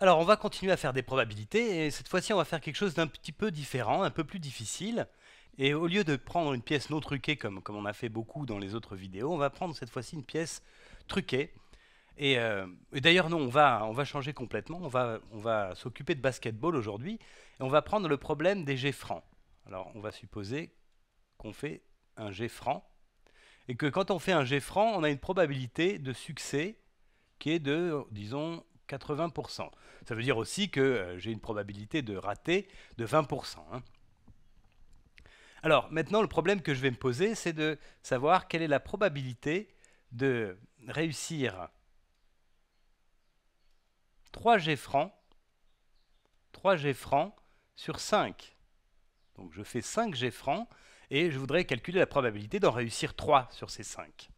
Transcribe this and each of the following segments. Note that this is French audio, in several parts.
Alors on va continuer à faire des probabilités, et cette fois-ci on va faire quelque chose d'un petit peu différent, un peu plus difficile. Et au lieu de prendre une pièce non truquée comme, comme on a fait beaucoup dans les autres vidéos, on va prendre cette fois-ci une pièce truquée. Et, euh, d'ailleurs non, on va, on va changer complètement, on va, on va s'occuper de basketball aujourd'hui, et on va prendre le problème des jet francs. Alors on va supposer qu'on fait un jet franc, et que quand on fait un jet franc, on a une probabilité de succès qui est de, disons, 80%. Ça veut dire aussi que euh, j'ai une probabilité de rater de 20%. Hein. Alors maintenant, le problème que je vais me poser, c'est de savoir quelle est la probabilité de réussir 3 G 3 sur 5. Donc je fais 5 G et je voudrais calculer la probabilité d'en réussir 3 sur ces 5.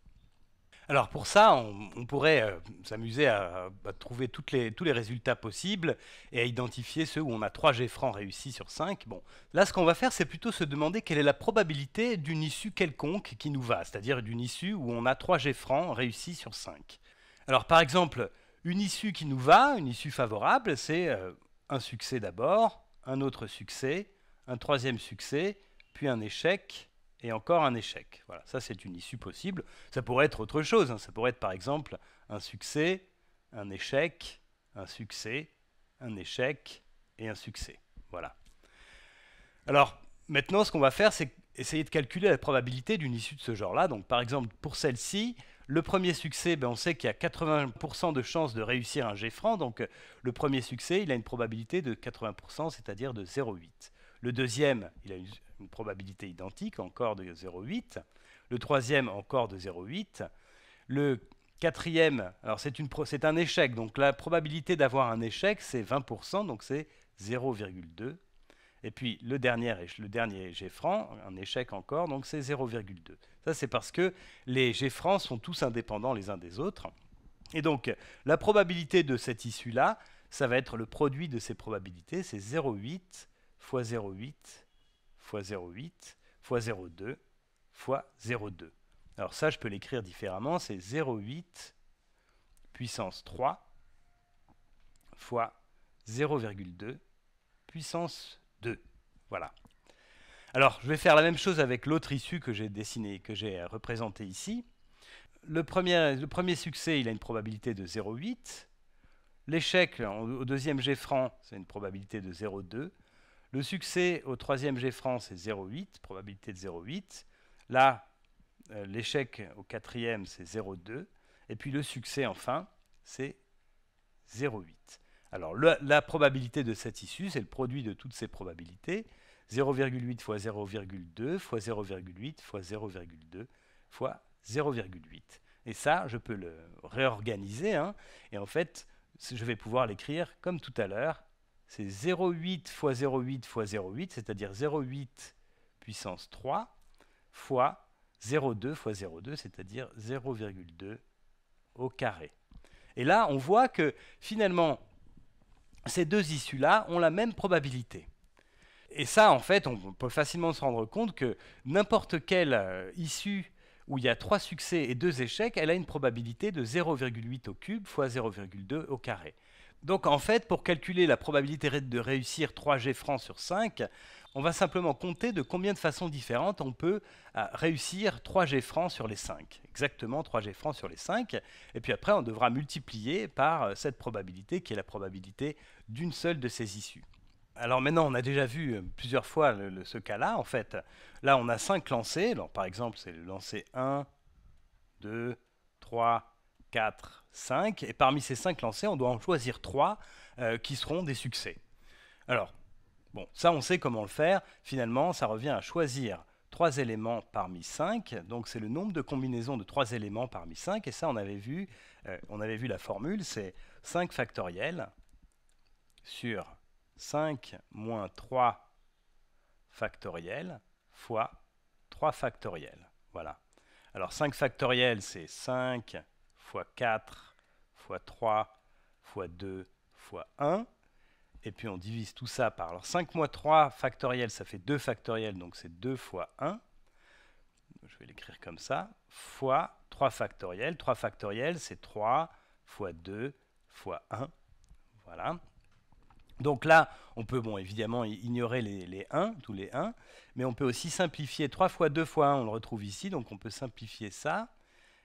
Alors pour ça, on, pourrait euh, s'amuser à, trouver tous les résultats possibles et à identifier ceux où on a 3 G réussis sur 5. Bon, là ce qu'on va faire, c'est plutôt se demander quelle est la probabilité d'une issue quelconque qui nous va, c'est-à-dire d'une issue où on a 3 G réussis sur 5. Alors par exemple, une issue qui nous va, une issue favorable, c'est euh, un succès d'abord, un autre succès, un troisième succès, puis un échec, et encore un échec. Voilà, ça c'est une issue possible. Ça pourrait être autre chose. Hein. Ça pourrait être par exemple un succès, un échec, un succès, un échec et un succès. Voilà. Alors maintenant, ce qu'on va faire, c'est essayer de calculer la probabilité d'une issue de ce genre-là. Donc par exemple, pour celle-ci, le premier succès, ben, on sait qu'il y a 80% de chances de réussir un G franc. Donc le premier succès, il a une probabilité de 80%, c'est-à-dire de 0,8. Le deuxième, il a une une probabilité identique, encore de 0,8. Le troisième, encore de 0,8. Le quatrième, alors c'est un échec, donc la probabilité d'avoir un échec, c'est 20%, donc c'est 0,2. Et puis le dernier, le dernier g un échec encore, donc c'est 0,2. Ça, c'est parce que les g sont tous indépendants les uns des autres. Et donc, la probabilité de cette issue-là, ça va être le produit de ces probabilités, c'est 0,8 fois 0,8 x 0,8 x 0,2 fois 0,2. Alors ça, je peux l'écrire différemment, c'est 0,8 puissance 3 fois 0,2 puissance 2. Voilà. Alors, je vais faire la même chose avec l'autre issue que j'ai dessinée, que j'ai représentée ici. Le premier, le premier succès, il a une probabilité de 0,8. L'échec au deuxième jet franc, c'est une probabilité de 0,2. Le succès au troisième G France est 0,8, probabilité de 0,8. Là, euh, l'échec au quatrième, c'est 0,2. Et puis le succès, enfin, c'est 0,8. Alors la probabilité de cette issue, c'est le produit de toutes ces probabilités. 0,8 fois 0,2 fois 0,8 fois 0,2 fois 0,8. Et ça, je peux le réorganiser. Hein. et en fait, je vais pouvoir l'écrire comme tout à l'heure c'est 0,8 fois 0,8 fois 0,8, c'est-à-dire 0,8 puissance 3 fois 0,2 fois 0,2, c'est-à-dire 0,2 au carré. Et là, on voit que finalement, ces deux issues-là ont la même probabilité. Et ça, en fait, on peut facilement se rendre compte que n'importe quelle euh, issue où il y a trois succès et deux échecs, elle a une probabilité de 0,8 au cube fois 0,2 au carré. Donc en fait, pour calculer la probabilité de réussir 3 G francs sur 5, on va simplement compter de combien de façons différentes on peut euh, réussir 3 G francs sur les 5. Exactement 3 G francs sur les 5. Et puis après, on devra multiplier par euh, cette probabilité qui est la probabilité d'une seule de ces issues. Alors maintenant, on a déjà vu euh, plusieurs fois ce cas-là. En fait, là, on a 5 lancés. par exemple, c'est le lancer 1, 2, 3, 4, 5. Et parmi ces 5 lancés, on doit en choisir 3 euh, qui seront des succès. Alors, bon, ça on sait comment le faire. Finalement, ça revient à choisir 3 éléments parmi 5. Donc c'est le nombre de combinaisons de 3 éléments parmi 5. Et ça, on avait vu, euh, on avait vu la formule, c'est 5 factoriel sur 5 moins 3 factoriel fois 3 factoriel. Voilà. Alors 5 factoriel, c'est 5 fois 4, fois 3, fois 2, fois 1. Et puis on divise tout ça par... Alors 5 moins 3 factoriel, ça fait 2 factoriel, donc c'est 2 fois 1. Je vais l'écrire comme ça. Fois 3 factoriel. 3 factoriel, c'est 3 fois 2 fois 1. Voilà. Donc là, on peut bon, évidemment ignorer les, les, 1, tous les 1, mais on peut aussi simplifier 3 fois 2 fois 1, on le retrouve ici, donc on peut simplifier ça.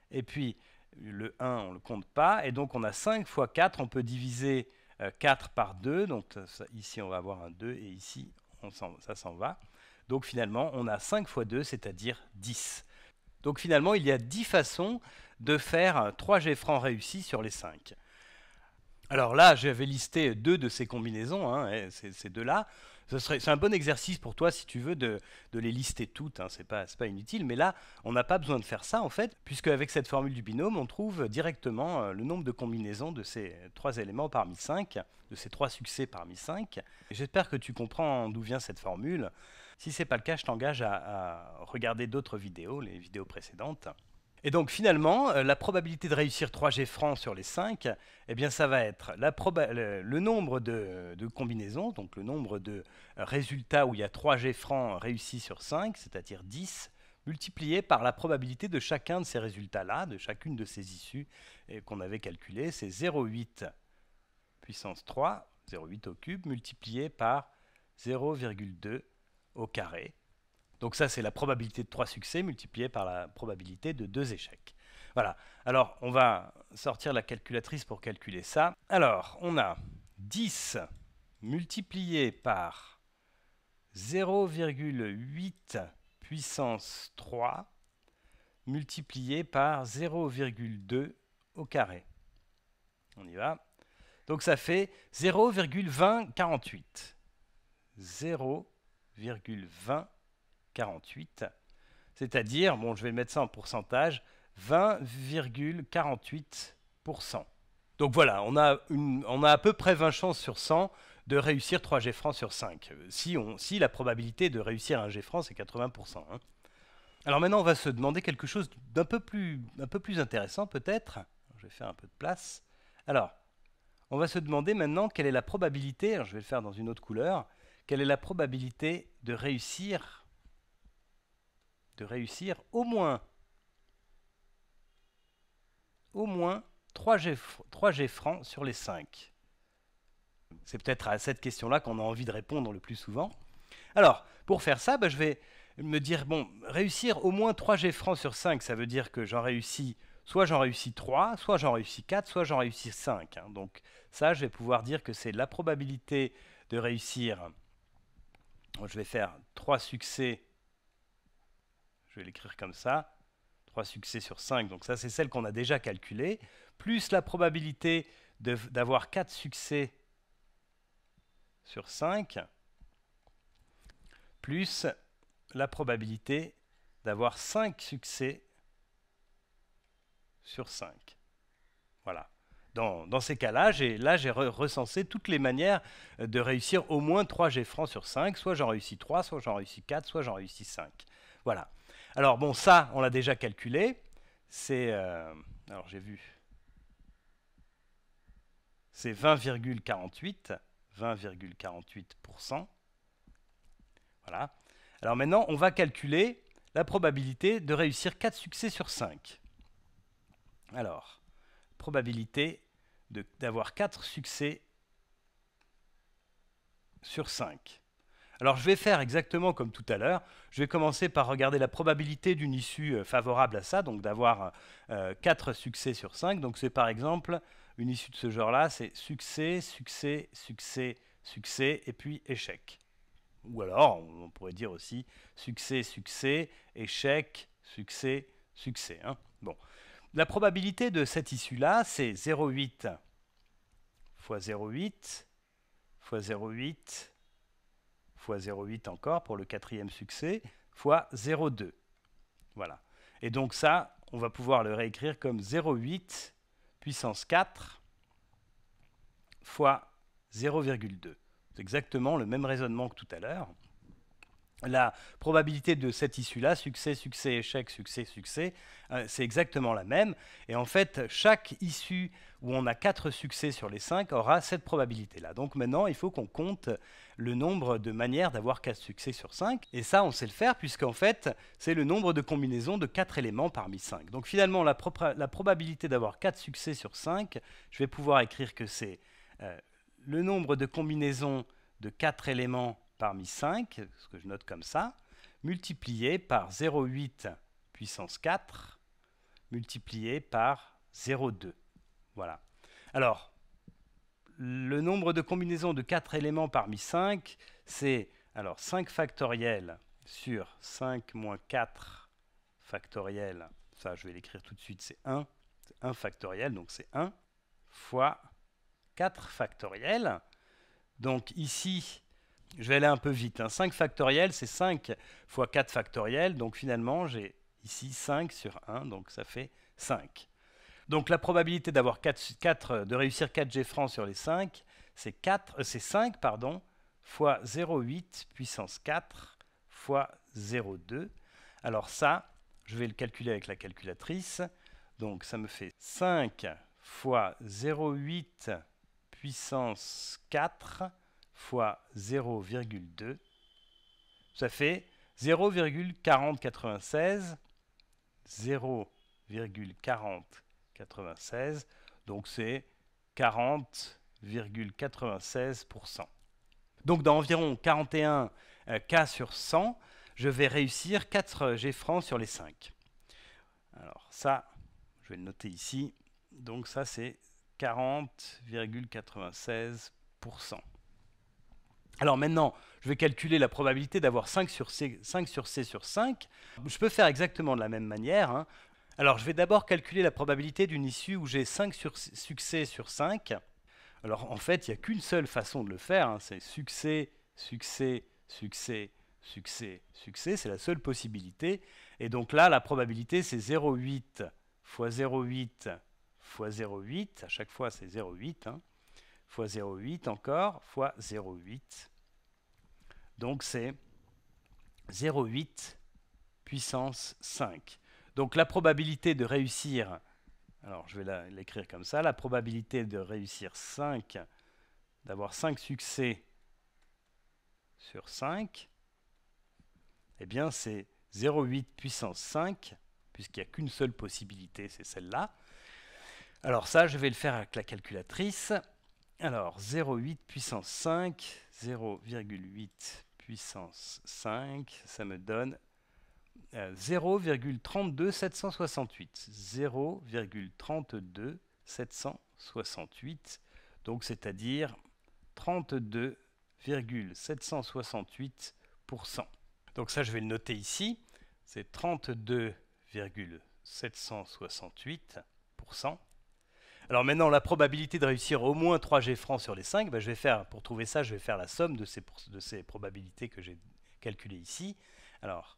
Et puis, le 1, on ne le compte pas. Et donc, on a 5 fois 4. On peut diviser 4 euh, par 2. Donc, ici, on va avoir un 2 et ici, ça s'en va. Donc, finalement, on a 5 fois 2, c'est-à-dire 10. Donc, finalement, il y a 10 façons de faire 3 G francs réussis sur les 5. Alors là, j'avais listé deux de ces combinaisons, hein, ces deux-là c'est un bon exercice pour toi, si tu veux, de, les lister toutes. Hein, ce n'est pas, inutile. Mais là, on n'a pas besoin de faire ça, en fait, puisque avec cette formule du binôme, on trouve directement euh, le nombre de combinaisons de ces trois éléments parmi cinq, de ces trois succès parmi cinq. J'espère que tu comprends d'où vient cette formule. Si n'est pas le cas, je t'engage à regarder d'autres vidéos, les vidéos précédentes. Et donc finalement, euh, la probabilité de réussir 3G francs sur les 5, eh bien ça va être le nombre de, de, combinaisons, donc le nombre de euh, résultats où il y a 3G francs réussis sur 5, c'est-à-dire 10, multiplié par la probabilité de chacun de ces résultats-là, de chacune de ces issues eh, qu'on avait calculées, c'est 0,8 puissance 3, 0,8 au cube, multiplié par 0,2 au carré, donc ça, c'est la probabilité de 3 succès multipliée par la probabilité de 2 échecs. Voilà. Alors, on va sortir la calculatrice pour calculer ça. Alors, on a 10 multiplié par 0,8 puissance 3 multiplié par 0,2 au carré. On y va. Donc ça fait 0,2048. 0,2048. 48, c'est-à-dire, bon, je vais mettre ça en pourcentage, 20,48%. Donc voilà, on a, on a à peu près 20 chances sur 100 de réussir 3G francs sur 5. Si, on, si la probabilité de réussir un G franc, c'est 80%. Hein. Alors maintenant, on va se demander quelque chose d'un peu plus, un peu plus intéressant peut-être. Je vais faire un peu de place. Alors, on va se demander maintenant quelle est la probabilité, je vais le faire dans une autre couleur, quelle est la probabilité de réussir de réussir au moins, au moins 3 G, 3 G francs sur les 5 C'est peut-être à cette question-là qu'on a envie de répondre le plus souvent. Alors, pour faire ça, bah, je vais me dire, bon, réussir au moins 3 G francs sur 5, ça veut dire que j'en réussis, soit j'en réussis 3, soit j'en réussis 4, soit j'en réussis 5. Hein. Donc ça, je vais pouvoir dire que c'est la probabilité de réussir. Je vais faire 3 succès je vais l'écrire comme ça, 3 succès sur 5, donc ça c'est celle qu'on a déjà calculée, plus la probabilité d'avoir 4 succès sur 5, plus la probabilité d'avoir 5 succès sur 5. Voilà. Dans, ces cas-là, là j'ai recensé toutes les manières de réussir au moins 3 G francs sur 5. Soit j'en réussis 3, soit j'en réussis 4, soit j'en réussis 5. Voilà. Alors bon, ça, on l'a déjà calculé. C'est... Euh, j'ai vu... C'est 20,48. 20,48%. Voilà. Alors maintenant, on va calculer la probabilité de réussir 4 succès sur 5. Alors, probabilité d'avoir 4 succès sur 5. Alors je vais faire exactement comme tout à l'heure. Je vais commencer par regarder la probabilité d'une issue euh, favorable à ça, donc d'avoir 4 euh, euh, succès sur 5. Donc c'est par exemple une issue de ce genre-là, c'est succès, succès, succès, succès, et puis échec. Ou alors, on pourrait dire aussi succès, succès, échec, succès, succès. Hein. Bon. La probabilité de cette issue-là, c'est 0,8 x 0,8 x 0,8 fois 0,8 encore pour le quatrième succès, fois 0,2. Voilà. Et donc ça, on va pouvoir le réécrire comme 0,8 puissance 4 fois 0,2. C'est exactement le même raisonnement que tout à l'heure. La probabilité de cette issue-là, succès, succès, échec, succès, succès, euh, c'est exactement la même. Et en fait, chaque issue où on a 4 succès sur les 5, aura cette probabilité-là. Donc maintenant, il faut qu'on compte le nombre de manières d'avoir 4 succès sur 5. Et ça, on sait le faire, puisqu'en fait, c'est le nombre de combinaisons de 4 éléments parmi 5. Donc finalement, la, probabilité d'avoir 4 succès sur 5, je vais pouvoir écrire que c'est euh, le nombre de combinaisons de 4 éléments parmi 5, ce que je note comme ça, multiplié par 0,8 puissance 4, multiplié par 0,2. Voilà. Alors, le nombre de combinaisons de 4 éléments parmi 5, c'est alors 5 factoriel sur 5 moins 4 factoriel, ça je vais l'écrire tout de suite, c'est 1, 1 factoriel, donc c'est 1 fois 4 factoriel. Donc ici, je vais aller un peu vite, 5 hein. factoriel c'est 5 fois 4 factoriel, donc finalement j'ai ici 5 sur 1, donc ça fait 5. Donc la probabilité d'avoir 4, euh, de réussir 4 G francs sur les 5, c'est 4, 5 euh, pardon, fois 0,8 puissance 4 fois 0,2. Alors ça, je vais le calculer avec la calculatrice. Donc ça me fait 5 fois 0,8 puissance 4 fois 0,2. Ça fait 0,4096 0,40 96, donc c'est 40,96%. Donc dans environ 41 euh, cas sur 100, je vais réussir 4 euh, G francs sur les 5. Alors ça, je vais le noter ici. Donc ça, c'est 40,96%. Alors maintenant, je vais calculer la probabilité d'avoir 5 sur, C, 5 sur C sur 5. Je peux faire exactement de la même manière. Hein. Alors je vais d'abord calculer la probabilité d'une issue où j'ai 5 succès sur 5. Alors en fait, il n'y a qu'une seule façon de le faire, hein, c'est succès, succès, succès, succès, succès, c'est la seule possibilité. Et donc là, la probabilité c'est 0,8 fois 0,8 fois 0,8, à chaque fois c'est 0,8, hein, fois 0,8 encore, fois 0,8. Donc c'est 0,8 puissance 5. Donc la probabilité de réussir, alors je vais l'écrire comme ça, la probabilité de réussir 5, d'avoir 5 succès sur 5, eh bien c'est 0,8 puissance 5, puisqu'il n'y a qu'une seule possibilité, c'est celle-là. Alors ça, je vais le faire avec la calculatrice. Alors 0,8 puissance 5, 0,8 puissance 5, ça me donne 0,32768. 0,32768. Donc c'est-à-dire 32,768%. Donc ça je vais le noter ici. C'est 32,768%. Alors maintenant, la probabilité de réussir au moins 3 G francs sur les 5, ben, je vais faire, pour trouver ça, je vais faire la somme de ces, de ces probabilités que j'ai calculées ici. Alors,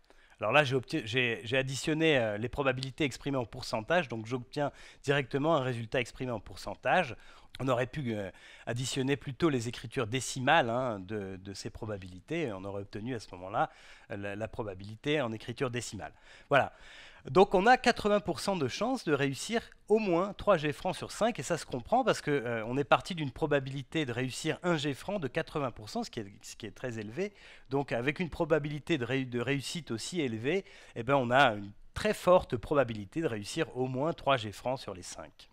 Alors là, j'ai additionné euh, les probabilités exprimées en pourcentage, donc j'obtiens directement un résultat exprimé en pourcentage. On aurait pu euh, additionner plutôt les écritures décimales hein, de, ces probabilités. On aurait obtenu à ce moment-là euh, la, probabilité en écriture décimale. Voilà. Donc on a 80% de chances de réussir au moins 3 G francs sur 5, et ça se comprend parce qu'on euh, est parti d'une probabilité de réussir 1 G franc de 80%, ce qui, est, ce qui, est, très élevé. Donc avec une probabilité de, réussite aussi élevée, eh ben on a une très forte probabilité de réussir au moins 3 G francs sur les 5.